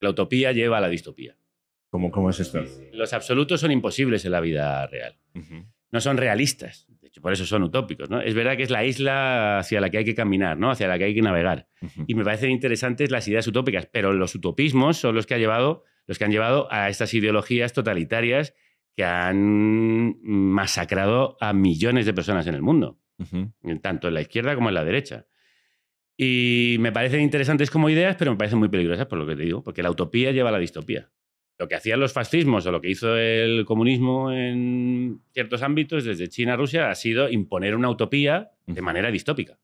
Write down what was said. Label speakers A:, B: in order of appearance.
A: La utopía lleva a la distopía.
B: ¿Cómo, es esto?
A: Los absolutos son imposibles en la vida real. No son realistas. De hecho, por eso son utópicos. ¿no? Es verdad que es la isla hacia la que hay que caminar, ¿no? hacia la que hay que navegar. Y me parecen interesantes las ideas utópicas, pero los utopismos son los que, ha llevado, los que han llevado a estas ideologías totalitarias que han masacrado a millones de personas en el mundo, tanto en la izquierda como en la derecha. Y me parecen interesantes como ideas, pero me parecen muy peligrosas por lo que te digo, porque la utopía lleva a la distopía. Lo que hacían los fascismos o lo que hizo el comunismo en ciertos ámbitos, desde China a Rusia, ha sido imponer una utopía de manera distópica.